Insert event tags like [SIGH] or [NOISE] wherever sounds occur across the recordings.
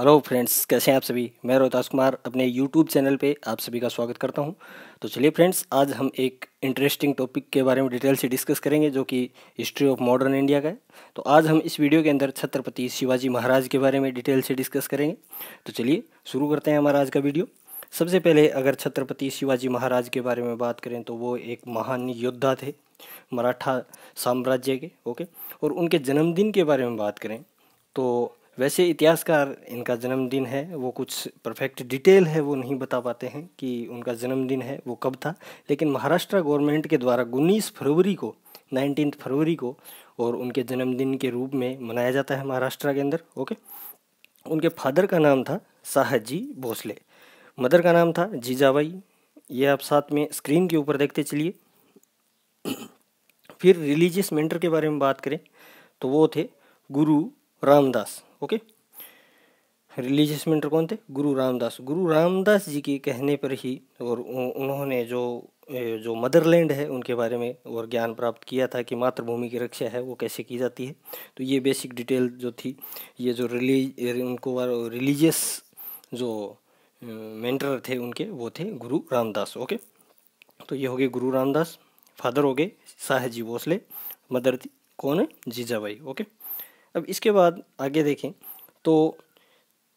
hello friends कैसे हैं आप सभी मैं रोहतास कुमार अपने यूट्यूब चैनल पे आप सभी का स्वागत करता हूं तो चलिए फ्रेंड्स आज हम एक इंटरेस्टिंग टॉपिक के बारे में डिटेल से डिस्कस करेंगे जो कि हिस्ट्री ऑफ मॉडर्न इंडिया का है तो आज हम इस वीडियो के अंदर छत्रपति शिवाजी महाराज के बारे में डिटेल से डिस्कस करेंगे तो चलिए शुरू करते हैं हमारा आज का वीडियो सबसे पहले अगर छत्रपति शिवाजी महाराज के बारे में बात करें तो वो एक महान योद्धा थे मराठा साम्राज्य के ओके और उनके जन्मदिन के बारे में बात करें तो वैसे इतिहासकार इनका जन्मदिन है वो कुछ परफेक्ट डिटेल है वो नहीं बता पाते हैं कि उनका जन्मदिन है वो कब था लेकिन महाराष्ट्र गवर्नमेंट के द्वारा उन्नीस फरवरी को नाइनटीन फरवरी को और उनके जन्मदिन के रूप में मनाया जाता है महाराष्ट्र के अंदर ओके उनके फादर का नाम था शाहजी भोसले मदर का नाम था जीजाबाई ये आप साथ में स्क्रीन के ऊपर देखते चलिए फिर रिलीजियस मेंटर के बारे में बात करें तो वो थे गुरु रामदास ओके रिलीजियस मेंटर कौन थे गुरु रामदास गुरु रामदास जी के कहने पर ही और उन्होंने जो जो मदरलैंड है उनके बारे में और ज्ञान प्राप्त किया था कि मातृभूमि की रक्षा है वो कैसे की जाती है तो ये बेसिक डिटेल जो थी ये जो रिलीज उनको रिलीजियस जो मेंटर थे उनके वो थे गुरु रामदास ओके तो ये हो गए गुरु रामदास फादर हो गए शाहजी भोसले मदर थी कौन है जीजाबाई ओके अब इसके बाद आगे देखें तो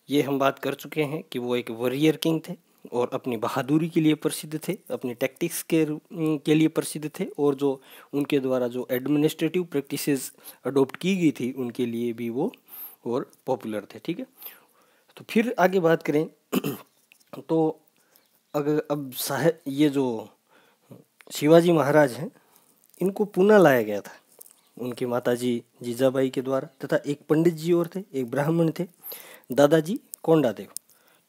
ये हम बात कर चुके हैं कि वो एक वॉरियर किंग थे और अपनी बहादुरी के लिए प्रसिद्ध थे अपनी टैक्टिक्स के के लिए प्रसिद्ध थे और जो उनके द्वारा जो एडमिनिस्ट्रेटिव प्रैक्टिसेस अडोप्ट की गई थी उनके लिए भी वो और पॉपुलर थे ठीक है तो फिर आगे बात करें [CLEARS THROAT] तो अगर अब साहे ये जो शिवाजी महाराज हैं इनको पुणे लाया गया था उनकी माताजी जीजाबाई के द्वारा तथा एक पंडित जी और थे एक ब्राह्मण थे दादाजी कोंडा देव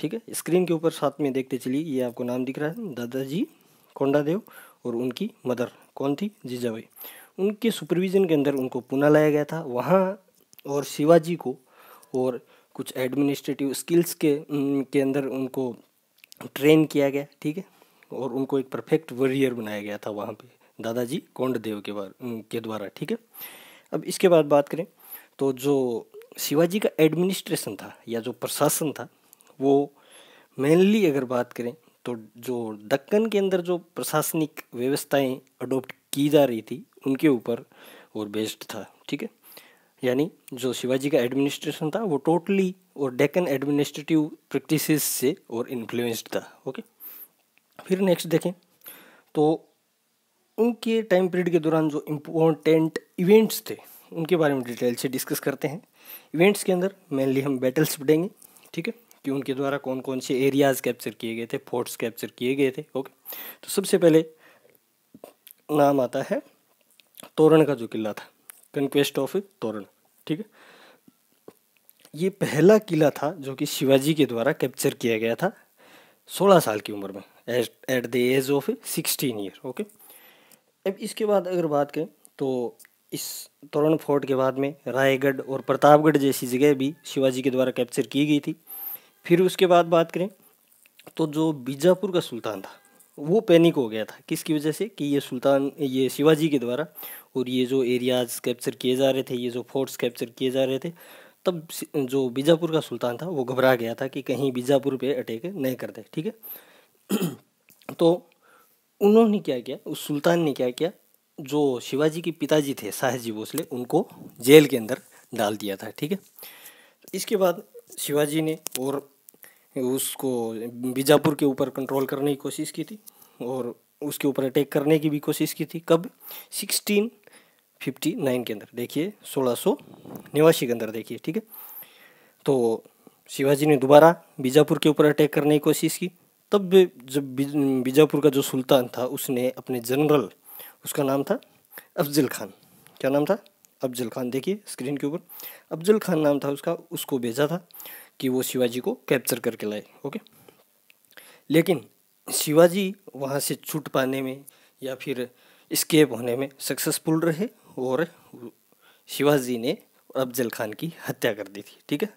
ठीक है स्क्रीन के ऊपर साथ में देखते चलिए ये आपको नाम दिख रहा है दादाजी कोंडा देव और उनकी मदर कौन थी जीजाबाई उनके सुपरविज़न के अंदर उनको पुनः लाया गया था वहाँ और शिवाजी को और कुछ एडमिनिस्ट्रेटिव स्किल्स के के अंदर उनको ट्रेन किया गया ठीक है और उनको एक परफेक्ट वॉरियर बनाया गया था वहाँ पे दादाजी कोंडदेव के बार के द्वारा ठीक है अब इसके बाद बात करें तो जो शिवाजी का एडमिनिस्ट्रेशन था या जो प्रशासन था वो मेनली अगर बात करें तो जो दक्कन के अंदर जो प्रशासनिक व्यवस्थाएं अडोप्ट की जा रही थी उनके ऊपर और बेस्ड था ठीक है यानी जो शिवाजी का एडमिनिस्ट्रेशन था वो टोटली और डेकन एडमिनिस्ट्रेटिव प्रैक्टिसेस से और इन्फ्लुएंस्ड था ओके फिर नेक्स्ट देखें तो उनके टाइम पीरियड के दौरान जो इम्पोर्टेंट इवेंट्स थे उनके बारे में डिटेल से डिस्कस करते हैं इवेंट्स के अंदर मेनली हम बैटल्स पढ़ेंगे ठीक है कि उनके द्वारा कौन कौन से एरियाज़ कैप्चर किए गए थे फोर्ट्स कैप्चर किए गए थे ओके तो सबसे पहले नाम आता है तोरण का जो किला था कन्क्वेस्ट ऑफ तोरण ठीक है ये पहला किला था जो कि शिवाजी के द्वारा कैप्चर किया गया था सोलह साल की उम्र में at the age of sixteen year okay अब इसके बाद अगर बात करें तो इस तोरण फोर्ट के बाद में रायगढ़ और प्रतापगढ़ जैसी जगह भी शिवाजी के द्वारा कैप्चर की गई थी फिर उसके बाद बात करें तो जो बीजापुर का सुल्तान था वो पैनिक हो गया था किसकी वजह से कि ये सुल्तान ये शिवाजी के द्वारा और ये जो एरियाज कैप्चर किए जा रहे थे ये जो फोर्ट्स कैप्चर किए जा रहे थे तब जो बीजापुर का सुल्तान था वो घबरा गया था कि कहीं बीजापुर पे अटैक नहीं कर दे ठीक है [CLEARS THROAT] तो उन्होंने क्या किया उस सुल्तान ने क्या किया जो शिवाजी के पिताजी थे शाहजी भोसले उनको जेल के अंदर डाल दिया था ठीक है इसके बाद शिवाजी ने और उसको बीजापुर के ऊपर कंट्रोल करने की कोशिश की थी और उसके ऊपर अटैक करने की भी कोशिश की थी कब सिक्सटीन फिफ्टी नाइन के अंदर देखिए सोलह सौ निवासी के अंदर देखिए ठीक है तो शिवाजी ने दोबारा बीजापुर के ऊपर अटैक करने की कोशिश की तब जब बीजापुर का जो सुल्तान था उसने अपने जनरल उसका नाम था अफजल खान क्या नाम था अफजल खान देखिए स्क्रीन के ऊपर अफजल खान नाम था उसका उसको भेजा था कि वो शिवाजी को कैप्चर करके लाए ओके लेकिन शिवाजी वहाँ से छूट पाने में या फिर स्केप होने में सक्सेसफुल रहे और शिवाजी ने अफजल खान की हत्या कर दी थी ठीक है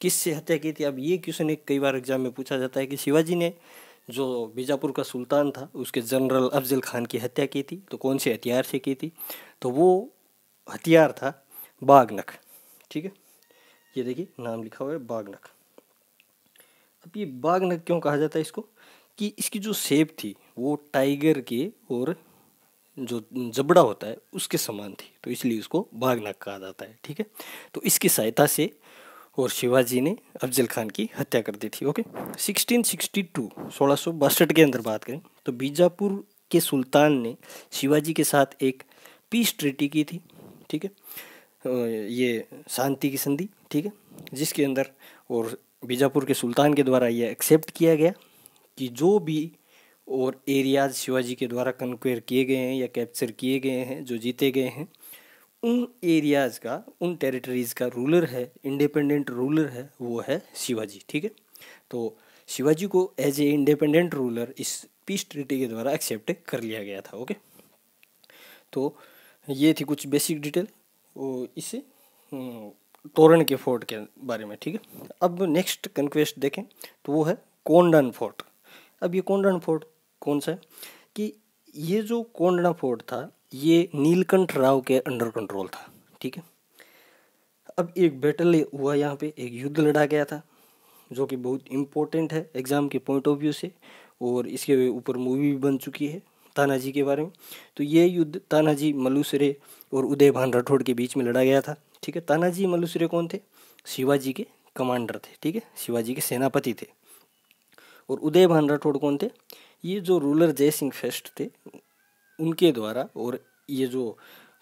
किससे हत्या की थी अब ये क्वेश्चन एक कई बार एग्जाम में पूछा जाता है कि शिवाजी ने जो बीजापुर का सुल्तान था उसके जनरल अफजल खान की हत्या की थी तो कौन से हथियार से की थी तो वो हथियार था बागनख ठीक है ये देखिए नाम लिखा हुआ है बागनख अब ये बागनख क्यों कहा जाता है इसको कि इसकी जो सेप थी वो टाइगर के और जो जबड़ा होता है उसके समान थी तो इसलिए उसको बागनक कहा जाता है ठीक है तो इसकी सहायता से और शिवाजी ने अफजल खान की हत्या कर दी थी ओके 1662 सिक्सटी के अंदर बात करें तो बीजापुर के सुल्तान ने शिवाजी के साथ एक पीस ट्रीटी की थी ठीक है ये शांति की संधि ठीक है जिसके अंदर और बीजापुर के सुल्तान के द्वारा ये एक्सेप्ट किया गया कि जो भी और एरियाज शिवाजी के द्वारा कन्क्वेयर किए गए हैं या कैप्चर किए गए हैं जो जीते गए हैं उन एरियाज़ का उन टेरिटरीज़ का रूलर है इंडिपेंडेंट रूलर है वो है शिवाजी ठीक है तो शिवाजी को एज ए इंडिपेंडेंट रूलर इस पीस ट्रिटी के द्वारा एक्सेप्ट कर लिया गया था ओके तो ये थी कुछ बेसिक डिटेल वो इसे हम्म, तोरण के फोर्ट के बारे में ठीक है अब नेक्स्ट कन्क्वेस्ट देखें तो वो है कोंडन फोर्ट अब ये कोंडन फोर्ट कौन सा है कि ये जो कोंडना फोर्ट था ये नीलकंठ राव के अंडर कंट्रोल था ठीक है अब एक बैटल हुआ यहाँ पे एक युद्ध लड़ा गया था जो कि बहुत इम्पोर्टेंट है एग्ज़ाम के पॉइंट ऑफ व्यू से और इसके ऊपर मूवी भी बन चुकी है तानाजी के बारे में तो ये युद्ध तानाजी मलूसरे और उदय भान राठौड़ के बीच में लड़ा गया था ठीक है तानाजी मलूसरे कौन थे शिवाजी के कमांडर थे ठीक है शिवाजी के सेनापति थे और उदय भान राठौड़ कौन थे ये जो रूलर जयसिंह फेस्ट थे उनके द्वारा और ये जो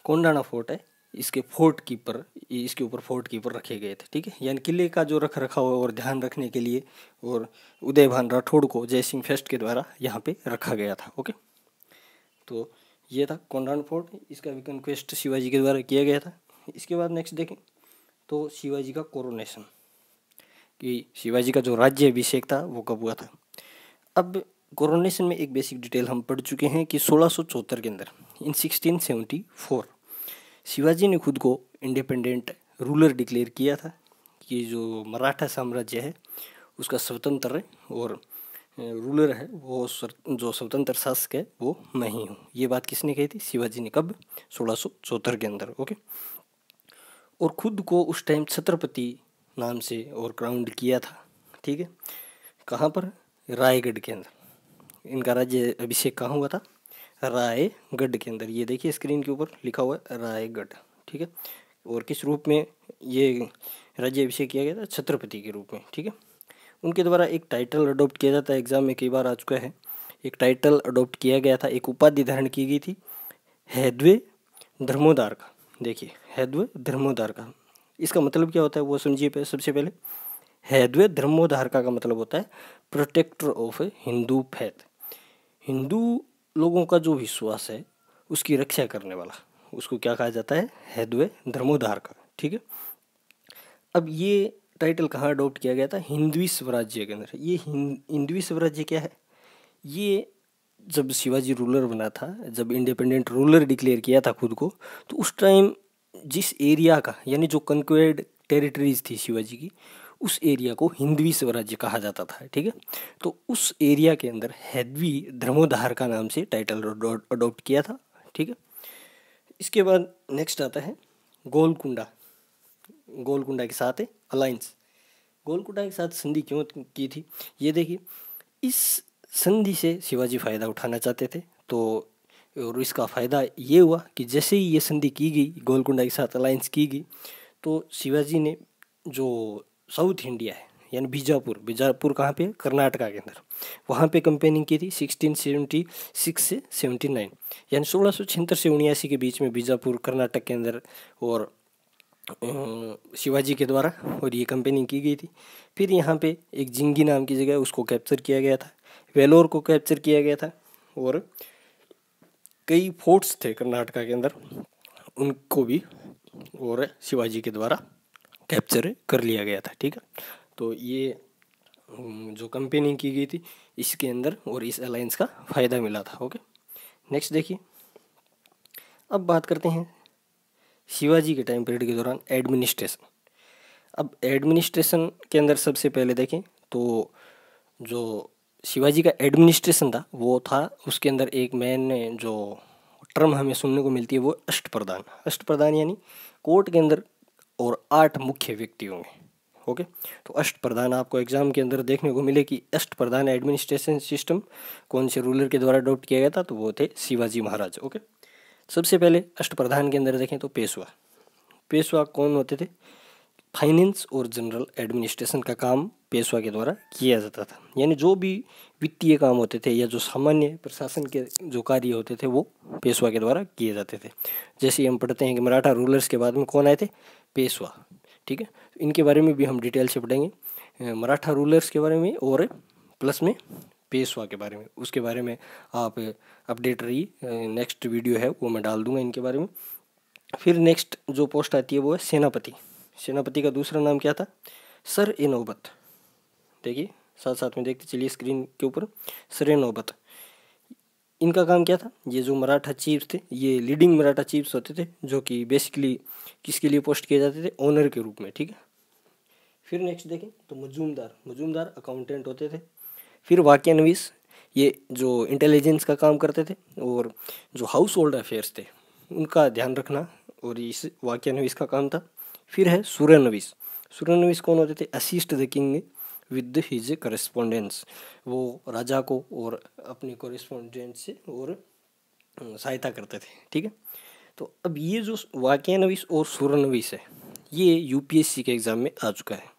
कोंडाना फोर्ट है इसके फोर्ट कीपर इसके ऊपर फोर्ट कीपर रखे गए थे ठीक है यानी किले का जो रख रखा हुआ और ध्यान रखने के लिए और उदय भान राठौड़ को जय सिंह फेस्ट के द्वारा यहाँ पे रखा गया था ओके तो ये था कोंडान फोर्ट इसका क्वेस्ट शिवाजी के द्वारा किया गया था इसके बाद नेक्स्ट देखें तो शिवाजी का कोरोनेशन कि शिवाजी का जो राज्य अभिषेक था वो कब हुआ था अब कोरोनेशन में एक बेसिक डिटेल हम पढ़ चुके हैं कि सोलह के अंदर इन फोर शिवाजी ने खुद को इंडिपेंडेंट रूलर डिक्लेयर किया था कि जो मराठा साम्राज्य है उसका स्वतंत्र है और रूलर है वो जो स्वतंत्र शासक है वो मैं ही हूँ ये बात किसने कही थी शिवाजी ने कब सोलह के अंदर ओके और खुद को उस टाइम छत्रपति नाम से और क्राउंड किया था ठीक है कहाँ पर रायगढ़ के अंदर इनका राज्य अभिषेक कहाँ हुआ था रायगढ़ के अंदर ये देखिए स्क्रीन के ऊपर लिखा हुआ है रायगढ़ ठीक है और किस रूप में ये राज्य अभिषेक किया गया था छत्रपति के रूप में ठीक है उनके द्वारा एक टाइटल अडोप्ट किया जाता है एग्ज़ाम में कई बार आ चुका है एक टाइटल अडोप्ट किया गया था एक उपाधि धारण की गई थी हैद्वे धर्मोदार का देखिए हैद्व धर्मोदार का इसका मतलब क्या होता है वो समझिए सबसे पहले हैद्वे धर्मोधारका का मतलब होता है protector of Hindu faith Hindu लोगों का जो विश्वास है उसकी रक्षा करने वाला उसको क्या कहा जाता है हैदवे धर्मोद्धार का ठीक है अब ये टाइटल कहाँ अडोप्ट किया गया था हिंदवी स्वराज्य के अंदर ये हिंदवी स्वराज्य क्या है ये जब शिवाजी रूलर बना था जब इंडिपेंडेंट रूलर डिक्लेयर किया था खुद को तो उस टाइम जिस एरिया का यानी जो कंक्वेड टेरिटरीज थी शिवाजी की उस एरिया को हिंदवी स्वराज्य कहा जाता था ठीक है तो उस एरिया के अंदर हैदवी धर्मोधार का नाम से टाइटल अडोप्ट किया था ठीक है इसके बाद नेक्स्ट आता है गोलकुंडा गोलकुंडा के साथ अलायंस गोलकुंडा के साथ संधि क्यों की थी ये देखिए इस संधि से शिवाजी फ़ायदा उठाना चाहते थे तो और इसका फ़ायदा ये हुआ कि जैसे ही ये संधि की गई गोलकुंडा के साथ अलायंस की गई तो शिवाजी ने जो साउथ इंडिया है यानी बीजापुर बीजापुर कहाँ पे कर्नाटका के अंदर वहाँ पे कंपेनिंग की थी 1676 से 79 यानी सोलह सौ छिहत्तर से उन्यासी के बीच में बीजापुर कर्नाटक के अंदर और शिवाजी के द्वारा और ये कंपेनिंग की गई थी फिर यहाँ पे एक जिंगी नाम की जगह उसको कैप्चर किया गया था वेलोर को कैप्चर किया गया था और कई फोर्ट्स थे कर्नाटका के अंदर उनको भी और शिवाजी के द्वारा कैप्चर कर लिया गया था ठीक है तो ये जो कंपेनिंग की गई थी इसके अंदर और इस अलायंस का फ़ायदा मिला था ओके नेक्स्ट देखिए अब बात करते हैं शिवाजी के टाइम पीरियड के दौरान एडमिनिस्ट्रेशन अब एडमिनिस्ट्रेशन के अंदर सबसे पहले देखें तो जो शिवाजी का एडमिनिस्ट्रेशन था वो था उसके अंदर एक मैन जो टर्म हमें सुनने को मिलती है वो अष्ट प्रधान अष्ट प्रधान यानी कोर्ट के अंदर और आठ मुख्य व्यक्ति होंगे ओके तो अष्ट प्रधान आपको एग्जाम के अंदर देखने को मिले कि अष्ट प्रधान एडमिनिस्ट्रेशन सिस्टम कौन से रूलर के द्वारा अडॉप्ट किया गया था तो वो थे शिवाजी महाराज ओके सबसे पहले अष्ट प्रधान के अंदर देखें तो पेशवा पेशवा कौन होते थे फाइनेंस और जनरल एडमिनिस्ट्रेशन का काम पेशवा के द्वारा किया जाता था यानी जो भी वित्तीय काम होते थे या जो सामान्य प्रशासन के जो कार्य होते थे वो पेशवा के द्वारा किए जाते थे जैसे हम पढ़ते हैं कि मराठा रूलर्स के बाद में कौन आए थे पेशवा ठीक है इनके बारे में भी हम डिटेल से पढ़ेंगे मराठा रूलर्स के बारे में और प्लस में पेशवा के बारे में उसके बारे में आप अपडेट रही नेक्स्ट वीडियो है वो मैं डाल दूंगा इनके बारे में फिर नेक्स्ट जो पोस्ट आती है वो है सेनापति सेनापति का दूसरा नाम क्या था सर ए नौबत देखिए साथ साथ में देखते चलिए स्क्रीन के ऊपर सर ए नौबत इनका काम क्या था ये जो मराठा चीफ थे ये लीडिंग मराठा चीफ्स होते थे जो कि बेसिकली किसके लिए पोस्ट किए जाते थे ऑनर के रूप में ठीक है फिर नेक्स्ट देखें तो मजूमदार मजूमदार अकाउंटेंट होते थे फिर वाक्यानवीस ये जो इंटेलिजेंस का काम करते थे और जो हाउस होल्ड अफेयर्स थे उनका ध्यान रखना और इस वाक्यानवीस का काम था फिर है सूर्यनवीस सूर्यनवीस कौन होते थे assist the king with his correspondence वो राजा को और अपनी करस्पोंडेंट से और सहायता करते थे ठीक है तो अब ये जो वाक्यानवीस और सूर्यनवीस है ये यूपीएससी के एग्ज़ाम में आ चुका है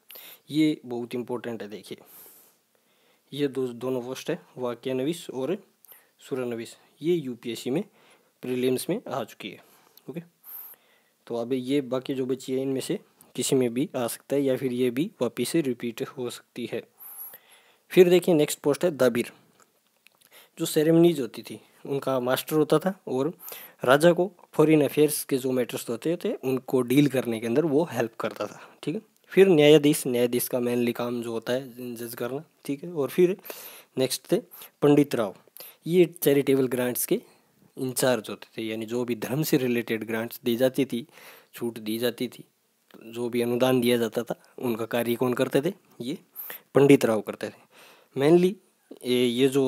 ये बहुत इंपॉर्टेंट है देखिए ये दो दोनों पोस्ट है वाक्यानवीस और सूर्यनवीस ये यूपीएससी में प्रीलिम्स में आ चुकी है ओके तो अब ये बाकी जो बची है इनमें से किसी में भी आ सकता है या फिर ये भी वापिस से रिपीट हो सकती है फिर देखिए नेक्स्ट पोस्ट है दाबिर जो सेरेमनीज होती थी उनका मास्टर होता था और राजा को फॉरिन अफेयर्स के जो मैटर्स होते थे उनको डील करने के अंदर वो हेल्प करता था ठीक है फिर न्यायाधीश न्यायाधीश का मेनली काम जो होता है जज करना ठीक है और फिर नेक्स्ट थे पंडित राव ये चैरिटेबल ग्रांट्स के इंचार्ज होते थे यानी जो भी धर्म से रिलेटेड ग्रांट्स दी जाती थी छूट दी जाती थी जो भी अनुदान दिया जाता था उनका कार्य कौन करते थे ये पंडित राव करते थे मेनली ये जो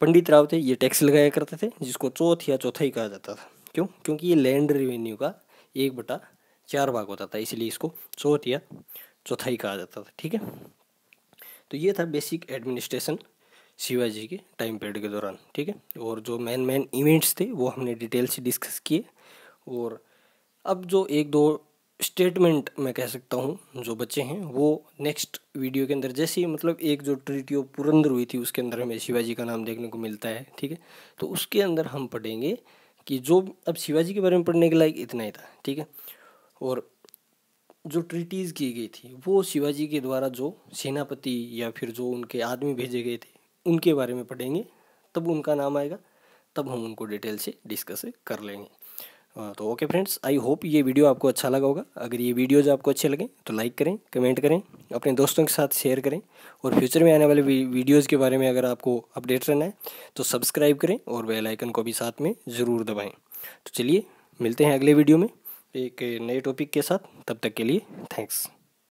पंडित राव थे ये टैक्स लगाया करते थे जिसको चौथ या चौथाई कहा जाता था क्यों क्योंकि ये लैंड रेवेन्यू का एक बटा चार भाग होता था इसलिए इसको चौथ या चौथाई कहा जाता था ठीक है तो ये था बेसिक एडमिनिस्ट्रेशन शिवाजी के टाइम पीरियड के दौरान ठीक है और जो मेन मेन इवेंट्स थे वो हमने डिटेल से डिस्कस किए और अब जो एक दो स्टेटमेंट मैं कह सकता हूँ जो बच्चे हैं वो नेक्स्ट वीडियो के अंदर जैसे ही मतलब एक जो ट्रिटी ऑफ पुरंदर हुई थी उसके अंदर हमें शिवाजी का नाम देखने को मिलता है ठीक है तो उसके अंदर हम पढ़ेंगे कि जो अब शिवाजी के बारे में पढ़ने के लायक इतना ही था ठीक है और जो ट्रिटीज़ की गई थी वो शिवाजी के द्वारा जो सेनापति या फिर जो उनके आदमी भेजे गए थे उनके बारे में पढ़ेंगे तब उनका नाम आएगा तब हम उनको डिटेल से डिस्कस कर लेंगे हाँ, तो ओके फ्रेंड्स आई होप ये वीडियो आपको अच्छा लगा होगा अगर ये वीडियोज आपको अच्छे लगें तो लाइक करें कमेंट करें अपने दोस्तों के साथ शेयर करें और फ्यूचर में आने वाले वीडियोज़ के बारे में अगर आपको अपडेट रहना है तो सब्सक्राइब करें और बेल आइकन को भी साथ में ज़रूर दबाएँ तो चलिए मिलते हैं अगले वीडियो में एक नए टॉपिक के साथ तब तक के लिए थैंक्स